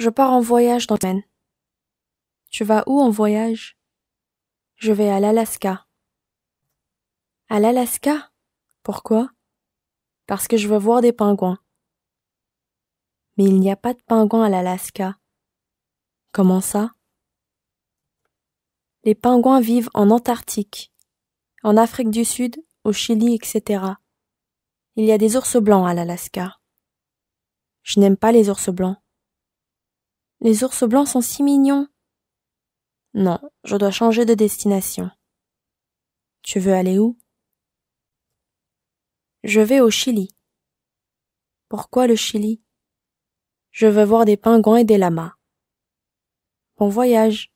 Je pars en voyage dans semaine. Tu vas où en voyage? Je vais à l'Alaska. À l'Alaska? Pourquoi? Parce que je veux voir des pingouins. Mais il n'y a pas de pingouins à l'Alaska. Comment ça? Les pingouins vivent en Antarctique, en Afrique du Sud, au Chili, etc. Il y a des ours blancs à l'Alaska. Je n'aime pas les ours blancs. Les ours blancs sont si mignons. Non, je dois changer de destination. Tu veux aller où Je vais au Chili. Pourquoi le Chili Je veux voir des pingouins et des lamas. Bon voyage.